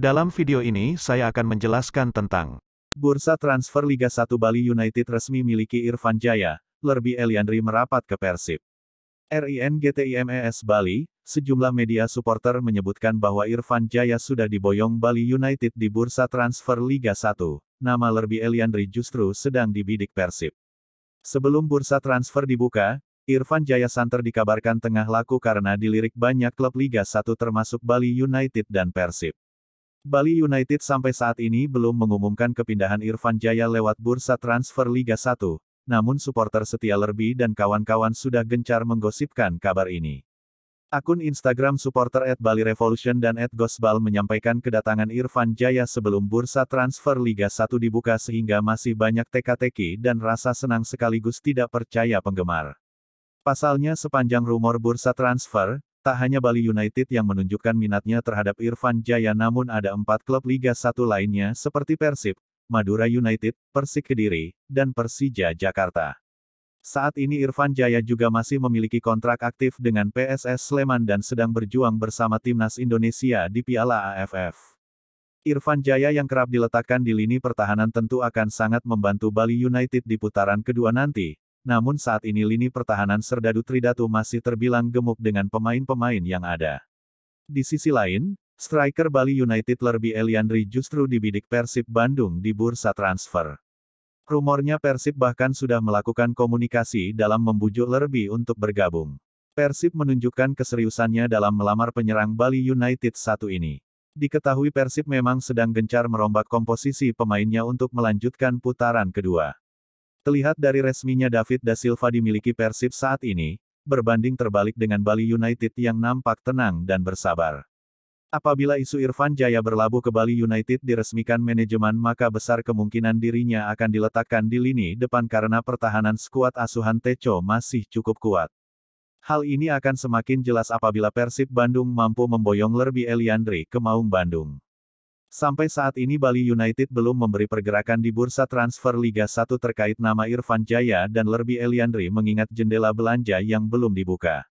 Dalam video ini saya akan menjelaskan tentang Bursa transfer Liga 1 Bali United resmi miliki Irfan Jaya, Lerby Eliandri merapat ke Persib. GTIMES Bali, sejumlah media supporter menyebutkan bahwa Irfan Jaya sudah diboyong Bali United di bursa transfer Liga 1. Nama Lerby Eliandri justru sedang dibidik Persib. Sebelum bursa transfer dibuka, Irfan Jaya Santer dikabarkan tengah laku karena dilirik banyak klub Liga 1 termasuk Bali United dan Persib. Bali United sampai saat ini belum mengumumkan kepindahan Irfan Jaya lewat bursa transfer Liga 1, namun supporter setia Lerbi dan kawan-kawan sudah gencar menggosipkan kabar ini. Akun Instagram supporter at Bali Revolution dan at Gosbal menyampaikan kedatangan Irfan Jaya sebelum bursa transfer Liga 1 dibuka sehingga masih banyak teka-teki dan rasa senang sekaligus tidak percaya penggemar. Pasalnya sepanjang rumor bursa transfer, Tak hanya Bali United yang menunjukkan minatnya terhadap Irfan Jaya namun ada empat klub Liga 1 lainnya seperti Persib, Madura United, Persik Kediri, dan Persija Jakarta. Saat ini Irfan Jaya juga masih memiliki kontrak aktif dengan PSS Sleman dan sedang berjuang bersama timnas Indonesia di Piala AFF. Irfan Jaya yang kerap diletakkan di lini pertahanan tentu akan sangat membantu Bali United di putaran kedua nanti, namun saat ini lini pertahanan Serdadu Tridatu masih terbilang gemuk dengan pemain-pemain yang ada. Di sisi lain, striker Bali United Lerby Eliandri justru dibidik Persib Bandung di bursa transfer. Rumornya Persib bahkan sudah melakukan komunikasi dalam membujuk Lerby untuk bergabung. Persib menunjukkan keseriusannya dalam melamar penyerang Bali United satu ini. Diketahui Persib memang sedang gencar merombak komposisi pemainnya untuk melanjutkan putaran kedua. Terlihat dari resminya David da Silva dimiliki Persib saat ini, berbanding terbalik dengan Bali United yang nampak tenang dan bersabar. Apabila isu Irfan Jaya berlabuh ke Bali United diresmikan manajemen maka besar kemungkinan dirinya akan diletakkan di lini depan karena pertahanan skuad asuhan Teco masih cukup kuat. Hal ini akan semakin jelas apabila Persib Bandung mampu memboyong lebih Eliandri ke Maung Bandung. Sampai saat ini Bali United belum memberi pergerakan di bursa transfer Liga 1 terkait nama Irfan Jaya dan Lerby Eliandri mengingat jendela belanja yang belum dibuka.